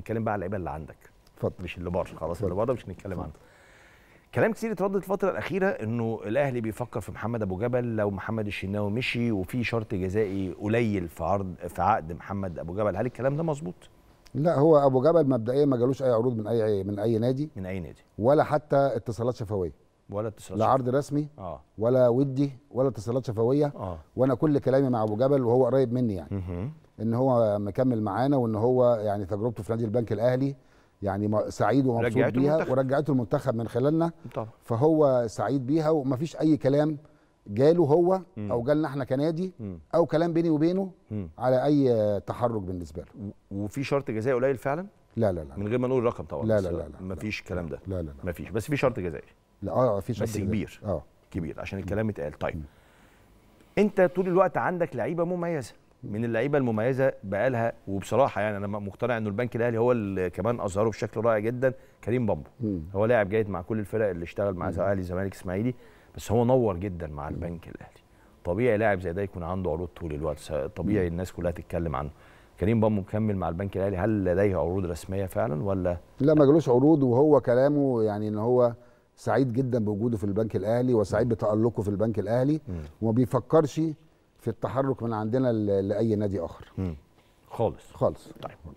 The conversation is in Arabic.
نتكلم بقى على اللعيبه اللي عندك اتفضل مش اللي بره خلاص اللي بره مش هنتكلم عنه كلام كتير اتردد الفتره الاخيره انه الاهلي بيفكر في محمد ابو جبل لو محمد الشناوي مشي وفي شرط جزائي قليل في عرض في عقد محمد ابو جبل هل الكلام ده مظبوط لا هو ابو جبل مبدئيا ما جالوش اي عروض من اي من اي نادي من اي نادي ولا حتى اتصالات شفويه ولا اتصالات لا عرض رسمي آه. ولا ودي ولا اتصالات شفويه آه. وانا كل كلامي مع ابو جبل وهو قريب مني يعني ان هو مكمل معانا وان هو يعني تجربته في نادي البنك الاهلي يعني سعيد ومبسوط بيها المنتخب. ورجعته المنتخب من خلالنا طبعا. فهو سعيد بيها ومفيش اي كلام جاله هو م. او جالنا احنا كنادي م. او كلام بيني وبينه م. على اي تحرك بالنسبه له وفي شرط جزائي قليل فعلا لا لا لا من غير ما نقول الرقم طبعا لا لا لا, لا, لا مفيش الكلام ده لا لا, لا مفيش بس في شرط جزائي لا اه في شرط بس جزائي. كبير اه كبير عشان الكلام اتقال طيب م. انت طول الوقت عندك لعيبه مميزه من اللعيبه المميزه بقالها وبصراحه يعني انا مقتنع انه البنك الاهلي هو اللي كمان اظهره بشكل رائع جدا كريم بامبو هو لاعب جيد مع كل الفرق اللي اشتغل مع اهلي زمالك اسماعيلي بس هو نور جدا مع البنك الاهلي طبيعي لاعب زي ده يكون عنده عروض طول الوقت طبيعي الناس كلها تتكلم عنه كريم بامبو مكمل مع البنك الاهلي هل لديه عروض رسميه فعلا ولا لا ما جالوش عروض وهو كلامه يعني ان هو سعيد جدا بوجوده في البنك الاهلي وسعيد بتالقه في البنك الاهلي وما بيفكرش في التحرك من عندنا لاي نادي اخر خالص خالص طيب